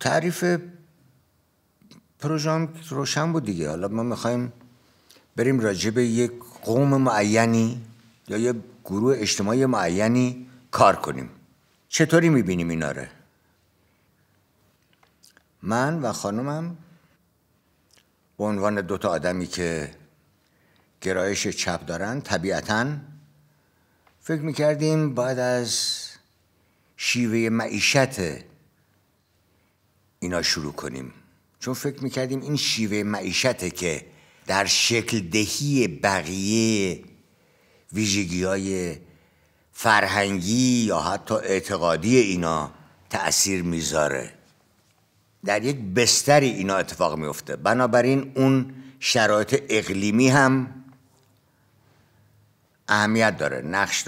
تعریف پروژام روشن بود دیگه حالا ما میخوایم بریم راجع به یک قوم معینی یا یک گروه اجتماعی معینی کار کنیم چطوری میبینیم اینا من و خانمم به عنوان دوتا آدمی که گرایش چپ دارن طبیعتا فکر میکردیم بعد از شیوه معیشت اینا شروع کنیم چون فکر میکردیم این شیوه معیشته که در شکل دهی بقیه ویژگی های فرهنگی یا حتی اعتقادی اینا تأثیر میذاره در یک بستری اینا اتفاق میفته بنابراین اون شرایط اقلیمی هم اهمیت داره نقش